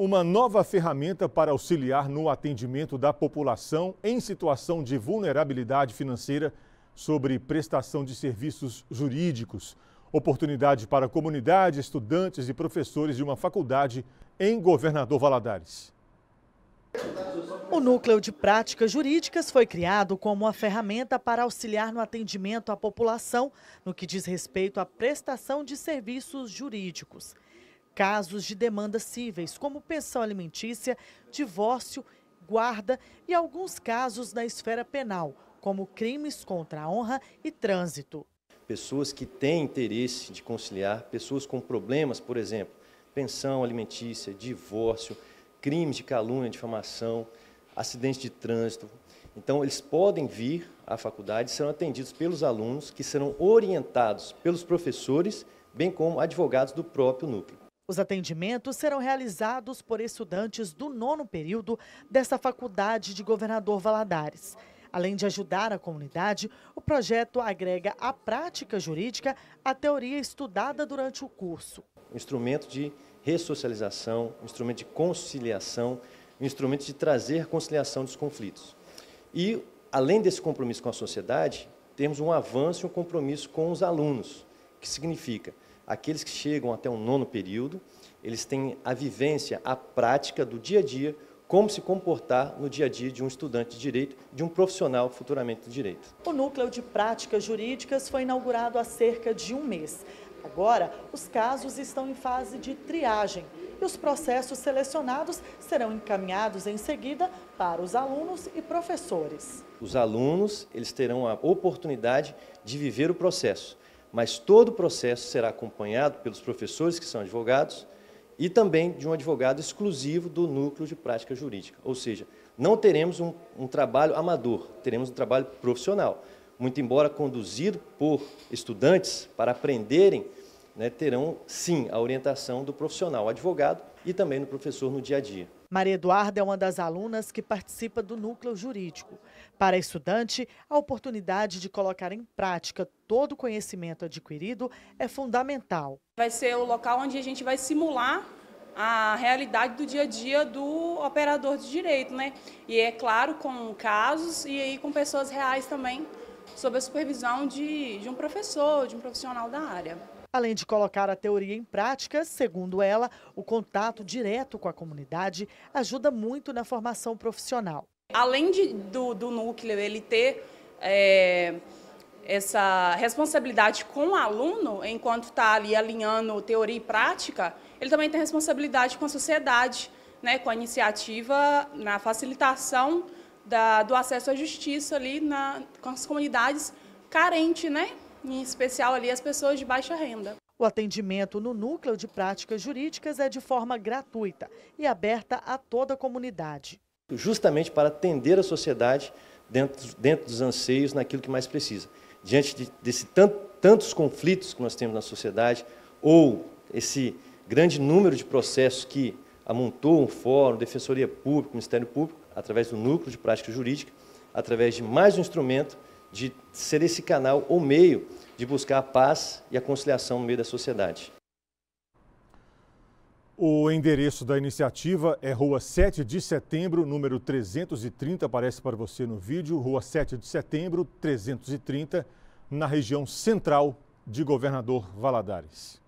Uma nova ferramenta para auxiliar no atendimento da população em situação de vulnerabilidade financeira sobre prestação de serviços jurídicos. Oportunidade para a comunidade, estudantes e professores de uma faculdade em Governador Valadares. O Núcleo de Práticas Jurídicas foi criado como uma ferramenta para auxiliar no atendimento à população no que diz respeito à prestação de serviços jurídicos casos de demandas cíveis, como pensão alimentícia, divórcio, guarda e alguns casos na esfera penal, como crimes contra a honra e trânsito. Pessoas que têm interesse de conciliar, pessoas com problemas, por exemplo, pensão alimentícia, divórcio, crimes de calúnia, difamação, acidente de trânsito. Então, eles podem vir à faculdade, serão atendidos pelos alunos, que serão orientados pelos professores, bem como advogados do próprio núcleo. Os atendimentos serão realizados por estudantes do nono período desta faculdade de Governador Valadares. Além de ajudar a comunidade, o projeto agrega a prática jurídica à teoria estudada durante o curso. Um instrumento de ressocialização, um instrumento de conciliação, um instrumento de trazer conciliação dos conflitos. E, além desse compromisso com a sociedade, temos um avanço e um compromisso com os alunos, que significa aqueles que chegam até o nono período, eles têm a vivência, a prática do dia a dia, como se comportar no dia a dia de um estudante de direito, de um profissional futuramente de direito. O núcleo de práticas jurídicas foi inaugurado há cerca de um mês. Agora, os casos estão em fase de triagem e os processos selecionados serão encaminhados em seguida para os alunos e professores. Os alunos, eles terão a oportunidade de viver o processo mas todo o processo será acompanhado pelos professores que são advogados e também de um advogado exclusivo do núcleo de prática jurídica. Ou seja, não teremos um, um trabalho amador, teremos um trabalho profissional. Muito embora conduzido por estudantes para aprenderem né, terão sim a orientação do profissional advogado e também do professor no dia a dia. Maria Eduarda é uma das alunas que participa do núcleo jurídico. Para a estudante, a oportunidade de colocar em prática todo o conhecimento adquirido é fundamental. Vai ser o local onde a gente vai simular a realidade do dia a dia do operador de direito, né? E é claro, com casos e aí com pessoas reais também, sob a supervisão de, de um professor, de um profissional da área. Além de colocar a teoria em prática, segundo ela, o contato direto com a comunidade ajuda muito na formação profissional. Além de, do, do, núcleo ele ter é, essa responsabilidade com o aluno, enquanto está ali alinhando teoria e prática, ele também tem responsabilidade com a sociedade, né, com a iniciativa na facilitação da, do acesso à justiça ali na, com as comunidades carentes, né? em especial ali as pessoas de baixa renda. O atendimento no Núcleo de Práticas Jurídicas é de forma gratuita e aberta a toda a comunidade. Justamente para atender a sociedade dentro, dentro dos anseios, naquilo que mais precisa. Diante de, desse tanto, tantos conflitos que nós temos na sociedade, ou esse grande número de processos que amontou um fórum, Defensoria Pública, Ministério Público, através do Núcleo de Prática Jurídica, através de mais um instrumento de ser esse canal ou meio de buscar a paz e a conciliação no meio da sociedade. O endereço da iniciativa é Rua 7 de Setembro, número 330, aparece para você no vídeo, Rua 7 de Setembro, 330, na região central de Governador Valadares.